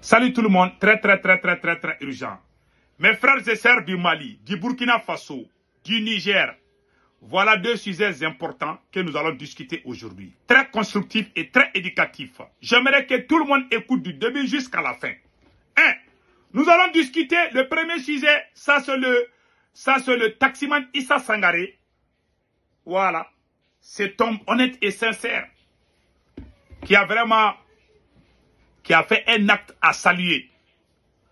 Salut tout le monde, très très très très très très urgent. Mes frères et sœurs du Mali, du Burkina Faso, du Niger, voilà deux sujets importants que nous allons discuter aujourd'hui. Très constructifs et très éducatifs. J'aimerais que tout le monde écoute du début jusqu'à la fin. Un, Nous allons discuter, le premier sujet, ça c'est le, ça c'est le taximan Issa Sangaré. Voilà. Cet homme honnête et sincère qui a vraiment qui a fait un acte à saluer.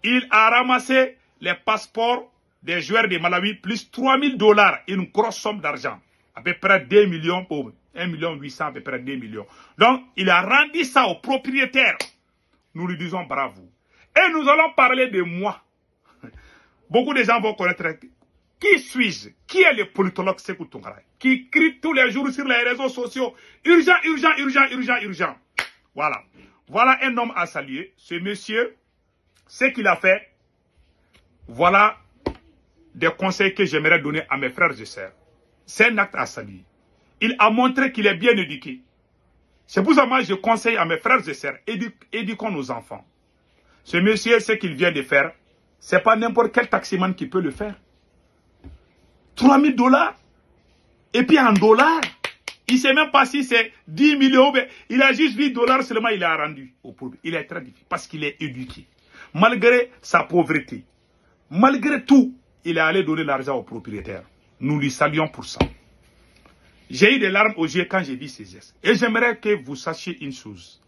Il a ramassé les passeports des joueurs de Malawi, plus 3 000 dollars, une grosse somme d'argent. À peu près 2 millions pour 1 million 800, à peu près 2 millions. Donc, il a rendu ça au propriétaire. Nous lui disons bravo. Et nous allons parler de moi. Beaucoup de gens vont connaître qui suis-je Qui est le politologue Sekou Qui crie tous les jours sur les réseaux sociaux Urgent, urgent, urgent, urgent, urgent. Voilà. Voilà un homme à saluer. Ce monsieur, ce qu'il a fait, voilà des conseils que j'aimerais donner à mes frères et sœurs. C'est un acte à saluer. Il a montré qu'il est bien éduqué. C'est pour ça que moi je conseille à mes frères et sœurs, éduquons nos enfants. Ce monsieur, ce qu'il vient de faire, c'est pas n'importe quel taximan qui peut le faire. 3000 dollars, et puis en dollars, il ne sait même pas si c'est 10 millions. mais Il a juste 8 dollars seulement, il a rendu au propriétaire. Il est très difficile parce qu'il est éduqué. Malgré sa pauvreté, malgré tout, il est allé donner l'argent au propriétaire. Nous lui saluons pour ça. J'ai eu des larmes aux yeux quand j'ai vu ces gestes. Et j'aimerais que vous sachiez une chose.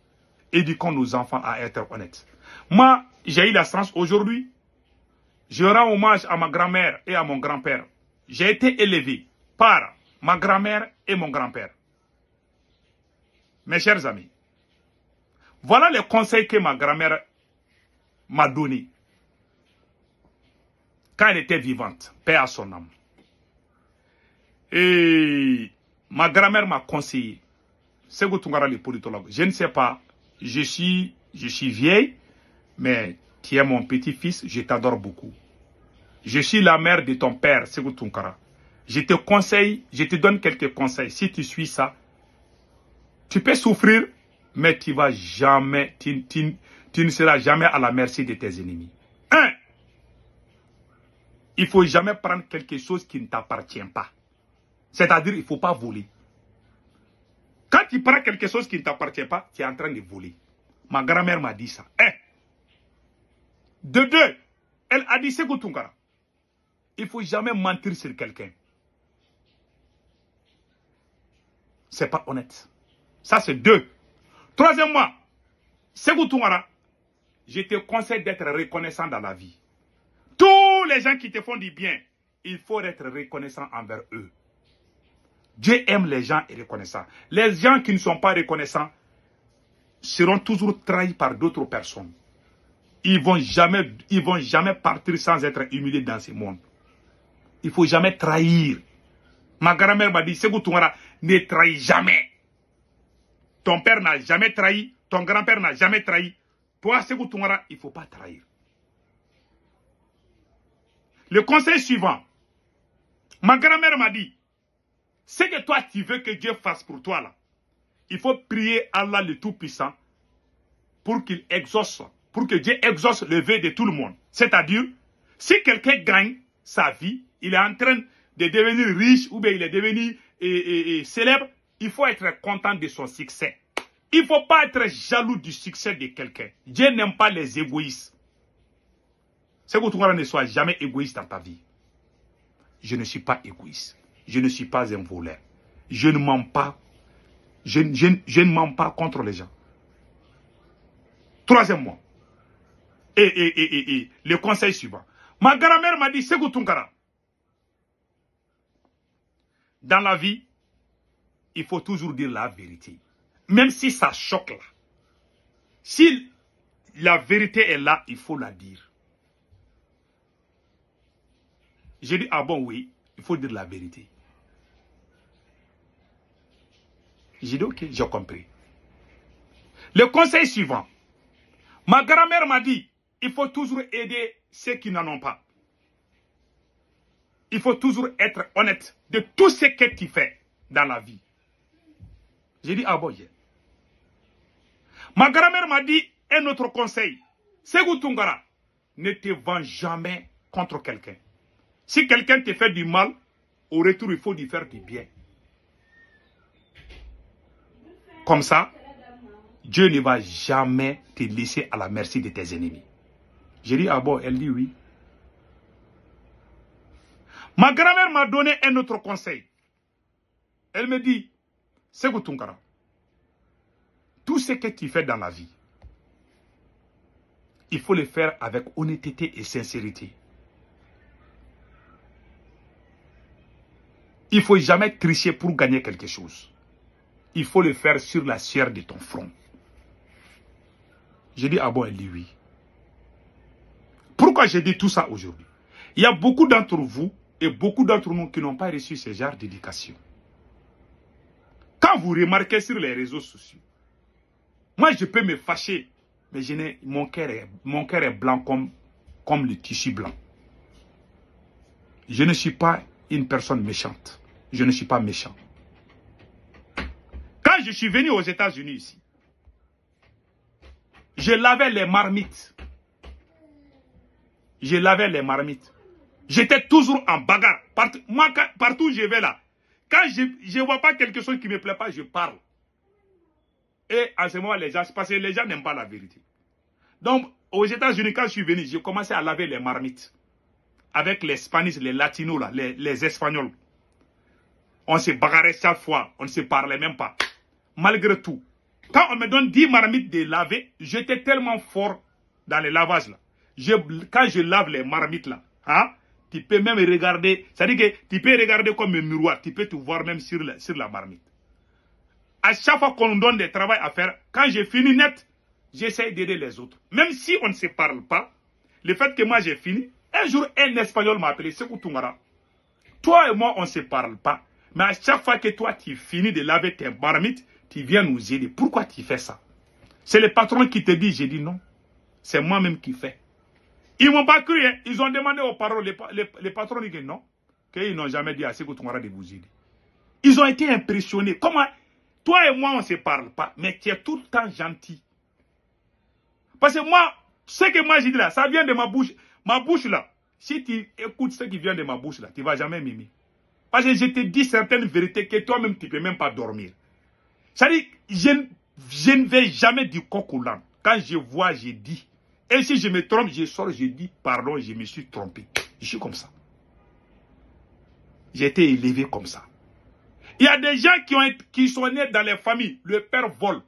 Éduquons nos enfants à être honnêtes. Moi, j'ai eu la chance aujourd'hui. Je rends hommage à ma grand-mère et à mon grand-père. J'ai été élevé par ma grand-mère et mon grand-père. Mes chers amis, voilà les conseils que ma grand-mère m'a donnés quand elle était vivante, paix à son âme. Et ma grand-mère m'a conseillé, Sego le politologue, je ne sais pas, je suis, je suis vieille, mais tu es mon petit-fils, je t'adore beaucoup. Je suis la mère de ton père, Sego je te conseille, je te donne quelques conseils. Si tu suis ça, tu peux souffrir, mais tu vas jamais, tu, ne seras jamais à la merci de tes ennemis. Un, il faut jamais prendre quelque chose qui ne t'appartient pas. C'est-à-dire, il faut pas voler. Quand tu prends quelque chose qui ne t'appartient pas, tu es en train de voler. Ma grand-mère m'a dit ça. Un. De deux, elle a dit c'est goutungara. Il faut jamais mentir sur quelqu'un. C'est pas honnête. Ça, c'est deux. Troisièmement, mois, Segou Touara, je te conseille d'être reconnaissant dans la vie. Tous les gens qui te font du bien, il faut être reconnaissant envers eux. Dieu aime les gens et reconnaissants. Les gens qui ne sont pas reconnaissants seront toujours trahis par d'autres personnes. Ils vont jamais, ils vont jamais partir sans être humiliés dans ce monde. Il faut jamais trahir. Ma grand-mère m'a dit, Segou ne trahis jamais. Ton père n'a jamais trahi, ton grand-père n'a jamais trahi. Toi, Segou il ne faut pas trahir. Le conseil suivant, ma grand-mère m'a dit, ce que toi tu veux que Dieu fasse pour toi là, il faut prier Allah le Tout-Puissant pour qu'il exauce, pour que Dieu exauce le vœu de tout le monde. C'est-à-dire, si quelqu'un gagne sa vie, il est en train, de devenir riche ou bien il est devenu et, célèbre, il faut être content de son succès. Il ne faut pas être jaloux du succès de quelqu'un. Je n'aime pas les égoïstes. C'est que ne sois jamais égoïste dans ta vie. Je ne suis pas égoïste. Je ne suis pas un voleur. Je ne mens pas. Je, ne mens pas contre les gens. Troisième mot. Et, le conseil suivant. Ma grand-mère m'a dit, c'est Tungara dans la vie, il faut toujours dire la vérité. Même si ça choque là. Si la vérité est là, il faut la dire. J'ai dit, ah bon, oui, il faut dire la vérité. J'ai dit, ok, j'ai compris. Le conseil suivant. Ma grand-mère m'a dit, il faut toujours aider ceux qui n'en ont pas il faut toujours être honnête de tout ce que tu fais dans la vie. J'ai dit, ah bon, Ma grand-mère m'a dit un autre conseil. Segou Tungara, ne te vends jamais contre quelqu'un. Si quelqu'un te fait du mal, au retour, il faut lui faire du bien. Comme ça, Dieu ne va jamais te laisser à la merci de tes ennemis. J'ai dit, ah bon, elle dit oui. Ma grand-mère m'a donné un autre conseil. Elle me dit, ton tout ce que tu fais dans la vie, il faut le faire avec honnêteté et sincérité. Il ne faut jamais tricher pour gagner quelque chose. Il faut le faire sur la chair de ton front. Je dis ah bon, elle dit oui. Pourquoi j'ai dit tout ça aujourd'hui Il y a beaucoup d'entre vous, et beaucoup d'autres nous qui n'ont pas reçu ce genre d'éducation. Quand vous remarquez sur les réseaux sociaux, moi je peux me fâcher, mais je mon cœur est, mon cœur est blanc comme, comme le tissu blanc. Je ne suis pas une personne méchante. Je ne suis pas méchant. Quand je suis venu aux États-Unis ici, je lavais les marmites. Je lavais les marmites. J'étais toujours en bagarre. moi, partout où je vais là, quand je ne vois pas quelque chose qui ne me plaît pas, je parle. Et à ce moment, les gens, parce les gens n'aiment pas la vérité. Donc, aux États-Unis, quand je suis venu, j'ai commencé à laver les marmites. Avec les Spanish, les Latinos, là, les, Espagnols. On se bagarrait chaque fois. On ne se parlait même pas. Malgré tout. Quand on me donne 10 marmites de laver, j'étais tellement fort dans les lavages là. quand je lave les marmites là, hein, tu peux même regarder, c'est-à-dire que tu peux regarder comme un miroir, tu peux te voir même sur la, marmite. À chaque fois qu'on donne des travaux à faire, quand j'ai fini net, j'essaie d'aider les autres. Même si on ne se parle pas, le fait que moi j'ai fini, un jour un Espagnol m'a appelé, c'est Koutumara. Toi et moi, on ne se parle pas. Mais à chaque fois que toi, tu finis de laver tes marmites, tu viens nous aider. Pourquoi tu fais ça C'est le patron qui te dit, j'ai dit non. C'est moi-même qui fais. Ils m'ont pas cru, ils ont demandé aux paroles, les, patrons disent que non, qu'ils n'ont jamais dit à que tu de aider. Ils ont été impressionnés. Comment Toi et moi, on ne se parle pas, mais tu es tout le temps gentil. Parce que moi, ce que moi j'ai dit là, ça vient de ma bouche. Ma bouche là, si tu écoutes ce qui vient de ma bouche là, tu ne vas jamais m'aimer. Parce que je te dis certaines vérités que toi-même, tu ne peux même pas dormir. C'est-à-dire, je, ne vais jamais du coq Quand je vois, je dis. Et si je me trompe, je sors, je dis pardon, je me suis trompé. Je suis comme ça. J'ai été élevé comme ça. Il y a des gens qui, ont, qui sont nés dans les familles. Le père vole,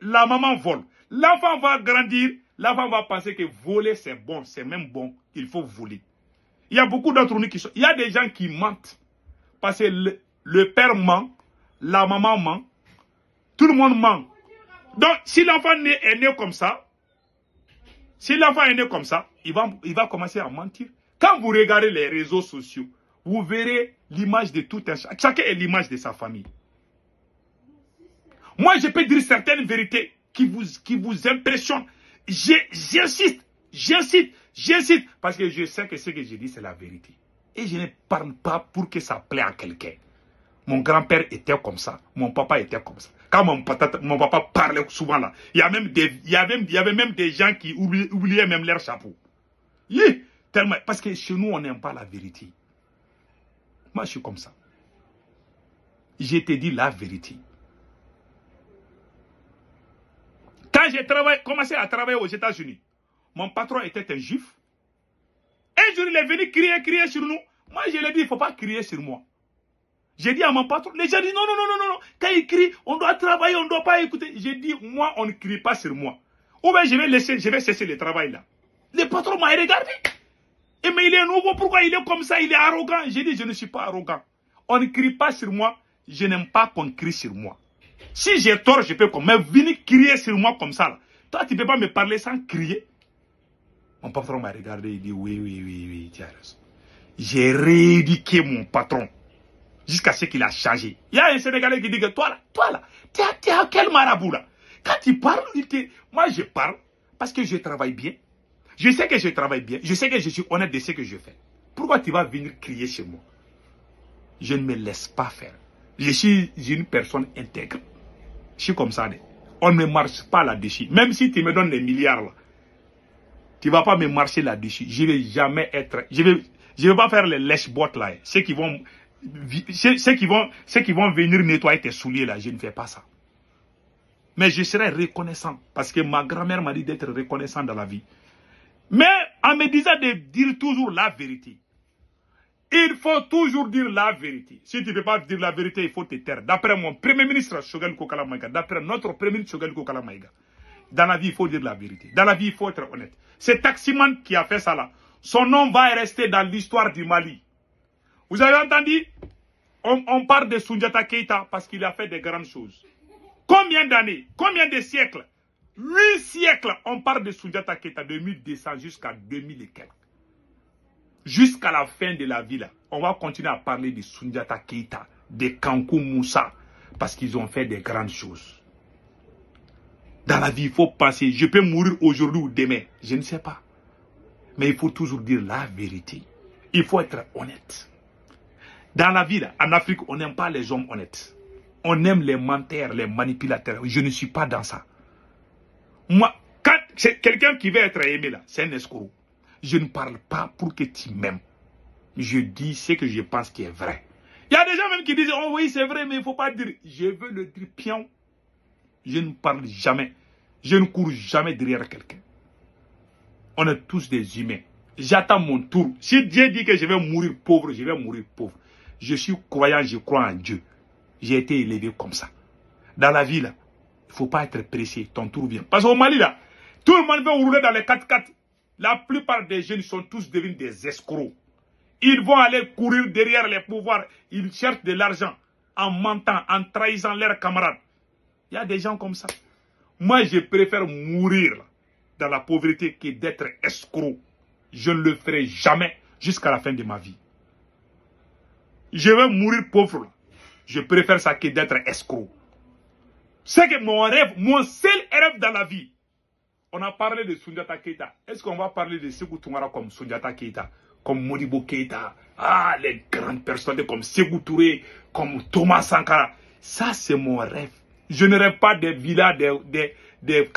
la maman vole. L'enfant va grandir, l'enfant va penser que voler c'est bon, c'est même bon, il faut voler. Il y a beaucoup d'entre nous qui sont... Il y a des gens qui mentent. Parce que le père ment, la maman ment, tout le monde ment. Donc si l'enfant est né comme ça, si l'enfant est né comme ça, il va, commencer à mentir. Quand vous regardez les réseaux sociaux, vous verrez l'image de tout un chacun. Chacun est l'image de sa famille. Moi, je peux dire certaines vérités qui vous, qui vous impressionnent. J'insiste, j'insiste, j'insiste, parce que je sais que ce que je dis, c'est la vérité. Et je ne parle pas pour que ça plaît à quelqu'un. Mon grand-père était comme ça, mon papa était comme ça. Quand mon, papa parlait souvent là, il y, avait, même des gens qui oubliaient, même leur chapeau. parce que chez nous, on n'aime pas la vérité. Moi, je suis comme ça. Je te dis la vérité. Quand j'ai commencé à travailler aux États-Unis, mon patron était un juif. Un jour, il est venu crier, crier sur nous. Moi, je lui ai dit, il ne faut pas crier sur moi. J'ai dit à mon patron, les gens disent non, non, non, non, non, quand il crie, on doit travailler, on ne doit pas écouter. J'ai dit, moi, on ne crie pas sur moi. Ou bien je vais laisser, je vais cesser le travail là. Le patron m'a regardé. Et mais il est nouveau, pourquoi il est comme ça, il est arrogant. J'ai dit, je ne suis pas arrogant. On ne crie pas sur moi, je n'aime pas qu'on crie sur moi. Si j'ai tort, je peux comme, mais venir crier sur moi comme ça Toi, tu ne peux pas me parler sans crier. Mon patron m'a regardé, il dit, oui, oui, oui, oui, tiens J'ai rééduqué mon patron jusqu'à ce qu'il a changé. Il y a un Sénégalais qui dit que toi là, toi là, t'es à, quel marabout là Quand tu parles, moi je parle parce que je travaille bien. Je sais que je travaille bien. Je sais que je suis honnête de ce que je fais. Pourquoi tu vas venir crier chez moi Je ne me laisse pas faire. Je suis une personne intègre. Je suis comme ça. On ne me marche pas là-dessus. Même si tu me donnes des milliards là, tu ne vas pas me marcher là-dessus. Je ne vais jamais être... Je ne vais, je vais pas faire les lèche-bottes là. Hein. Ceux qui vont ceux, qui vont, ceux qui vont venir nettoyer tes souliers là, je ne fais pas ça. Mais je serai reconnaissant parce que ma grand-mère m'a dit d'être reconnaissant dans la vie. Mais en me disant de dire toujours la vérité. Il faut toujours dire la vérité. Si tu ne veux pas dire la vérité, il faut te taire. D'après mon premier ministre Kokalamaïga, d'après notre premier ministre Kokalamaïga, dans la vie, il faut dire la vérité. Dans la vie, il faut être honnête. C'est Taximan qui a fait ça là. Son nom va rester dans l'histoire du Mali. Vous avez entendu on, parle de Sunjata Keita parce qu'il a fait des grandes choses. Combien d'années Combien de siècles Huit siècles, on parle de Sunjata Keita, de 1200 jusqu'à 2000 et quelques. Jusqu'à la fin de la vie, là, on va continuer à parler de Sunjata Keita, de Kankou Moussa, parce qu'ils ont fait des grandes choses. Dans la vie, il faut penser, je peux mourir aujourd'hui ou demain, je ne sais pas. Mais il faut toujours dire la vérité. Il faut être honnête. Dans la vie, en Afrique, on n'aime pas les hommes honnêtes. On aime les menteurs, les manipulateurs. Je ne suis pas dans ça. Moi, quand c'est quelqu'un qui veut être aimé, là, c'est un escroc. Je ne parle pas pour que tu m'aimes. Je dis ce que je pense qui est vrai. Il y a des gens même qui disent, oh oui, c'est vrai, mais il ne faut pas dire. Je veux le dire pion. Je ne parle jamais. Je ne cours jamais derrière quelqu'un. On est tous des humains. J'attends mon tour. Si Dieu dit que je vais mourir pauvre, je vais mourir pauvre. Je suis croyant, je crois en Dieu. J'ai été élevé comme ça. Dans la vie, il ne faut pas être pressé. Ton tour vient. Parce qu'au Mali, là, tout le monde veut rouler dans les 4x4. La plupart des jeunes sont tous devenus des escrocs. Ils vont aller courir derrière les pouvoirs. Ils cherchent de l'argent en mentant, en trahissant leurs camarades. Il y a des gens comme ça. Moi, je préfère mourir dans la pauvreté que d'être escroc. Je ne le ferai jamais jusqu'à la fin de ma vie. Je vais mourir pauvre. Je préfère ça que d'être escroc. C'est que mon rêve, mon seul rêve dans la vie. On a parlé de Sundiata Keita. Est-ce qu'on va parler de Sekou comme Sundiata Keita Comme Modibo Keita Ah, les grandes personnes comme Sekou comme Thomas Sankara. Ça, c'est mon rêve. Je ne rêve pas des villas, des, des,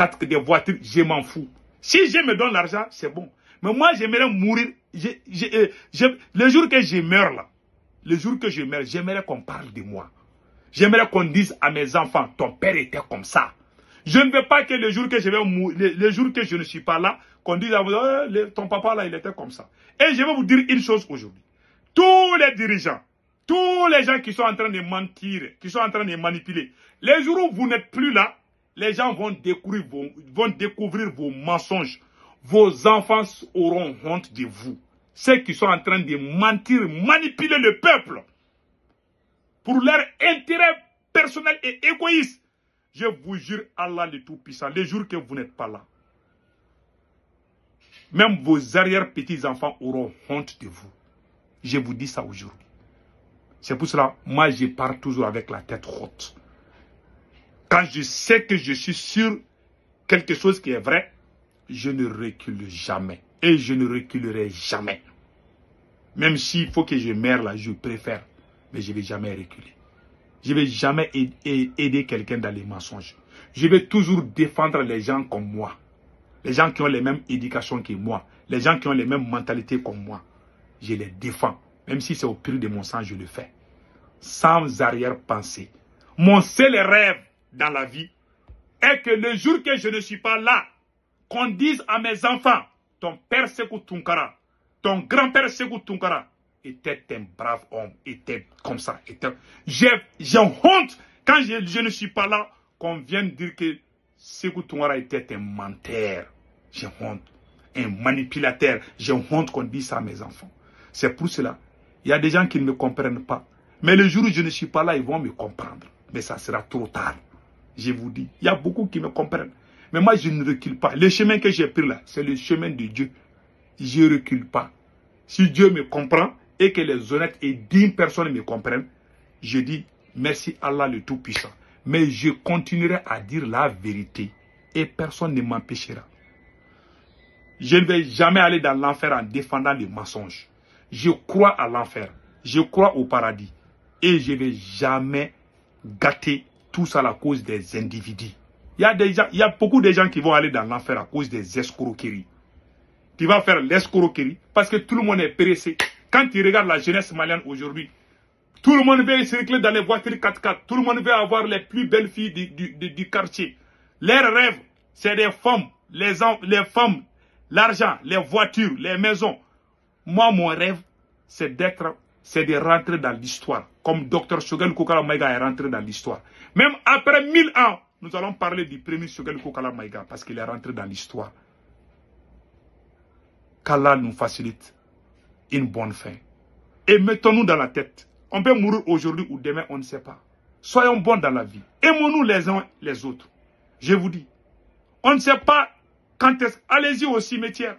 voitures. Je m'en fous. Si je me donne l'argent, c'est bon. Mais moi, j'aimerais mourir. Je, euh, le jour que je meurs là, le jour que je meurs, j'aimerais qu'on parle de moi. J'aimerais qu'on dise à mes enfants, ton père était comme ça. Je ne veux pas que le jour que je vais mourir, le, que je ne suis pas là, qu'on dise à vous, euh, ton papa là, il était comme ça. Et je vais vous dire une chose aujourd'hui. Tous les dirigeants, tous les gens qui sont en train de mentir, qui sont en train de manipuler, les jours où vous n'êtes plus là, les gens vont découvrir vos, vont découvrir vos mensonges. Vos enfants auront honte de vous ceux qui sont en train de mentir, manipuler le peuple pour leur intérêt personnel et égoïste. Je vous jure, Allah le Tout-Puissant, les jours que vous n'êtes pas là, même vos arrière-petits-enfants auront honte de vous. Je vous dis ça aujourd'hui. C'est pour cela, moi, je pars toujours avec la tête haute. Quand je sais que je suis sur quelque chose qui est vrai, je ne recule jamais. Et je ne reculerai jamais. Même s'il faut que je meure là, je préfère. Mais je ne vais jamais reculer. Je ne vais jamais aider quelqu'un dans les mensonges. Je vais toujours défendre les gens comme moi. Les gens qui ont les mêmes éducations que moi. Les gens qui ont les mêmes mentalités comme moi. Je les défends. Même si c'est au prix de mon sang, je le fais. Sans arrière-pensée. Mon seul rêve dans la vie est que le jour que je ne suis pas là, qu'on dise à mes enfants, ton père Sekou Tunkara, ton grand-père Sekou Tunkara était un brave homme, était comme ça. Était... J'ai honte quand je, ne suis pas là qu'on vienne dire que Sekou Tunkara était un menteur. J'ai honte. Un manipulateur. J'ai honte qu'on dise ça à mes enfants. C'est pour cela. Il y a des gens qui ne me comprennent pas. Mais le jour où je ne suis pas là, ils vont me comprendre. Mais ça sera trop tard. Je vous dis, il y a beaucoup qui me comprennent. Mais moi, je ne recule pas. Le chemin que j'ai pris là, c'est le chemin de Dieu. Je ne recule pas. Si Dieu me comprend et que les honnêtes et dignes personnes me comprennent, je dis merci Allah le Tout-Puissant. Mais je continuerai à dire la vérité et personne ne m'empêchera. Je ne vais jamais aller dans l'enfer en défendant les mensonges. Je crois à l'enfer. Je crois au paradis. Et je ne vais jamais gâter tout ça à la cause des individus. Il y, a il y a beaucoup de gens qui vont aller dans l'enfer à cause des escroqueries. Tu vas faire l'escroquerie parce que tout le monde est pressé. Quand tu regardes la jeunesse malienne aujourd'hui, tout le monde veut circuler dans les voitures 4x4. Tout le monde veut avoir les plus belles filles du, du, du, quartier. Leur rêve, c'est des femmes, les, les femmes, l'argent, les voitures, les maisons. Moi, mon rêve, c'est d'être, c'est de rentrer dans l'histoire. Comme Dr Shogun Koukara Maïga est rentré dans l'histoire. Même après mille ans, nous allons parler du premier Sogel Kokala Maïga parce qu'il est rentré dans l'histoire. Qu'Allah nous facilite une bonne fin. Et mettons-nous dans la tête. On peut mourir aujourd'hui ou demain, on ne sait pas. Soyons bons dans la vie. Aimons-nous les uns les autres. Je vous dis, on ne sait pas quand est-ce... Allez-y au cimetière.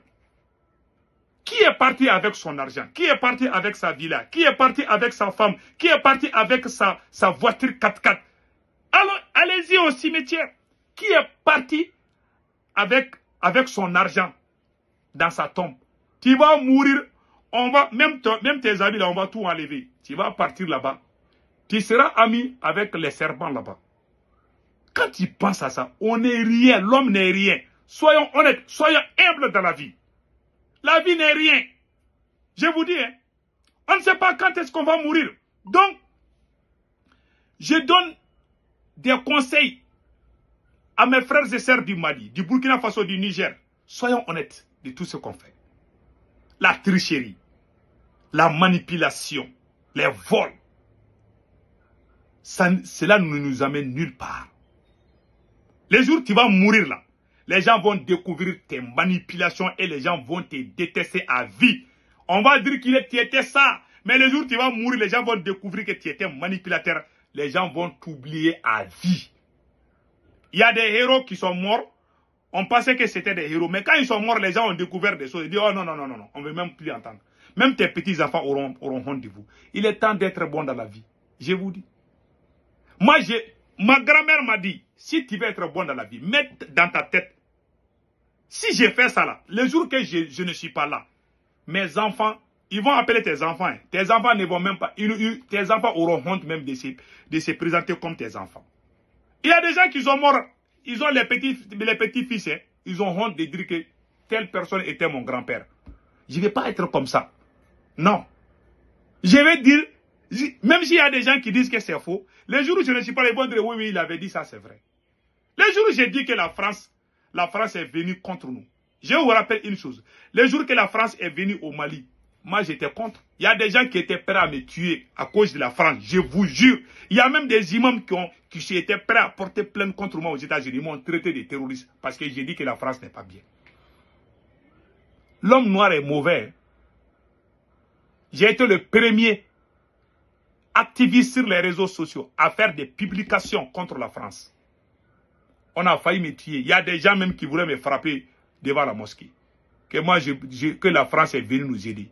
Qui est parti avec son argent Qui est parti avec sa villa Qui est parti avec sa femme Qui est parti avec sa, sa voiture 4x4 allez-y au cimetière. Qui est parti avec, avec son argent dans sa tombe Tu vas mourir. On va, même, même tes amis, on va tout enlever. Tu vas partir là-bas. Tu seras ami avec les serpents là-bas. Quand tu penses à ça, on n'est rien. L'homme n'est rien. Soyons honnêtes. Soyons humbles dans la vie. La vie n'est rien. Je vous dis, hein, on ne sait pas quand est-ce qu'on va mourir. Donc, je donne des conseils à mes frères et sœurs du Mali, du Burkina Faso, du Niger. Soyons honnêtes de tout ce qu'on fait. La tricherie, la manipulation, les vols. cela ne nous amène nulle part. Les jours où tu vas mourir là, les gens vont découvrir tes manipulations et les gens vont te détester à vie. On va dire qu'il étais ça, mais les jours où tu vas mourir, les gens vont découvrir que tu étais un manipulateur, les gens vont t'oublier à vie. Il y a des héros qui sont morts. On pensait que c'était des héros. Mais quand ils sont morts, les gens ont découvert des choses. Ils disent, oh non, non, non, non, on ne veut même plus entendre. Même tes petits-enfants auront, auront honte de vous. Il est temps d'être bon dans la vie. Je vous dis. Moi, ma grand-mère m'a dit, si tu veux être bon dans la vie, mets dans ta tête. Si j'ai fait ça là, le jour que je ne suis pas là, mes enfants ils vont appeler tes enfants. Tes enfants ne vont même pas. tes enfants auront honte même de se, présenter comme tes enfants. Il y a des gens qui sont morts. Ils ont les petits, les petits fils. Hein. Ils ont honte de dire que telle personne était mon grand-père. Je ne vais pas être comme ça. Non. Je vais dire, même s'il y a des gens qui disent que c'est faux, les jours où je ne suis pas les dire oui, oui, il avait dit ça, c'est vrai. Les jours où j'ai dit que la France, la France est venue contre nous. Je vous rappelle une chose. Les jours que la France est venue au Mali, moi, j'étais contre. Il y a des gens qui étaient prêts à me tuer à cause de la France, je vous jure. Il y a même des imams qui, ont, qui étaient prêts à porter plainte contre moi aux États-Unis. Ils m'ont traité de terroriste parce que j'ai dit que la France n'est pas bien. L'homme noir est mauvais. J'ai été le premier activiste sur les réseaux sociaux à faire des publications contre la France. On a failli me tuer. Il y a des gens même qui voulaient me frapper devant la mosquée. Que moi, que la France est venue nous aider.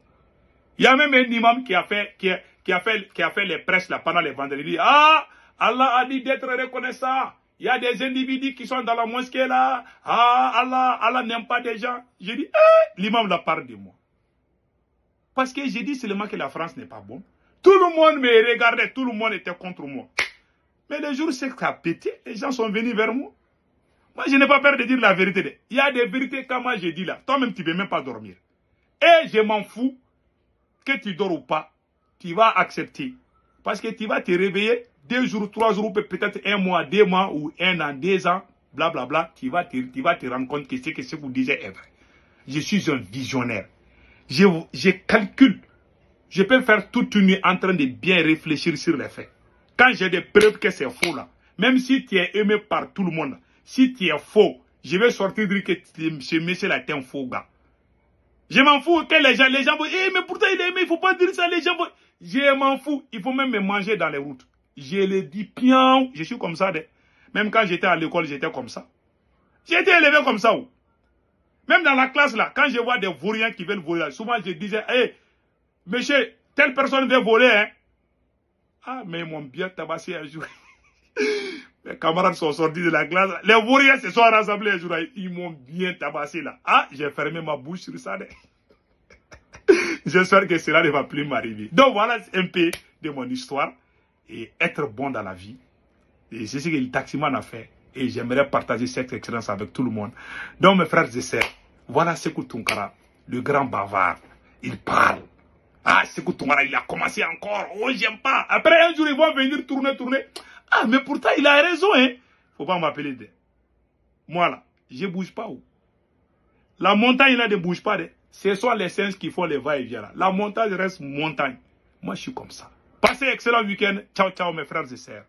Il y a même un imam qui a fait, qui a, fait, qui a fait les presses là pendant les vendredis. Ah, Allah a dit d'être reconnaissant. Il y a des individus qui sont dans la mosquée là. Ah, Allah, Allah n'aime pas des gens. J'ai dit, eh, hein? l'imam la parle de moi. Parce que j'ai dit seulement que la France n'est pas bonne. Tout le monde me regardait, tout le monde était contre moi. Mais le jour c'est ça a pété, les gens sont venus vers moi. Moi, je n'ai pas peur de dire la vérité. Il y a des vérités quand moi j'ai dit là. Toi-même, tu ne veux même pas dormir. Et je m'en fous que tu dors ou pas, tu vas accepter. Parce que tu vas te réveiller deux jours, trois jours, peut-être un mois, deux mois, ou un an, deux ans, blablabla, tu, vas te, rendre compte que ce que ce vous disais est vrai. Je suis un visionnaire. Je, calcule. Je peux faire toute une nuit en train de bien réfléchir sur les faits. Quand j'ai des preuves que c'est faux même si tu es aimé par tout le monde, si tu es faux, je vais sortir dire que ce monsieur là est un faux gars. Je m'en fous que les gens, les gens vont, eh, mais pourtant il est aimé, il faut pas dire ça, les gens vont. Je m'en fous, il faut même me manger dans les routes. Je le dis pian, je suis comme ça. Même quand j'étais à l'école, j'étais comme ça. J'étais élevé comme ça. Oh. Même dans la classe là, quand je vois des vauriens qui veulent voler, souvent je disais, hé, eh, monsieur, telle personne veut voler, hein. Ah, mais mon bien tabassé un jour. Les camarades sont sortis de la glace. Les bourrières se sont rassemblés. Ils m'ont bien tabassé là. Ah, j'ai fermé ma bouche sur ça. J'espère que cela ne va plus m'arriver. Donc voilà un peu de mon histoire. Et être bon dans la vie. Et c'est ce que le taximan a fait. Et j'aimerais partager cette expérience avec tout le monde. Donc mes frères et sœurs, voilà Sekou Tunkara, le grand bavard. Il parle. Ah, Sekou Tunkara, il a commencé encore. Oh, j'aime pas. Après un jour, ils vont venir tourner, tourner. Ah, mais pourtant, il a raison, hein. Faut pas m'appeler de. Moi, là, je bouge pas. Où. La montagne, là, ne bouge pas. Ce sont les singes qui font les va-et-vient, là. La montagne reste montagne. Moi, je suis comme ça. Passez excellent week-end. Ciao, ciao, mes frères et sœurs.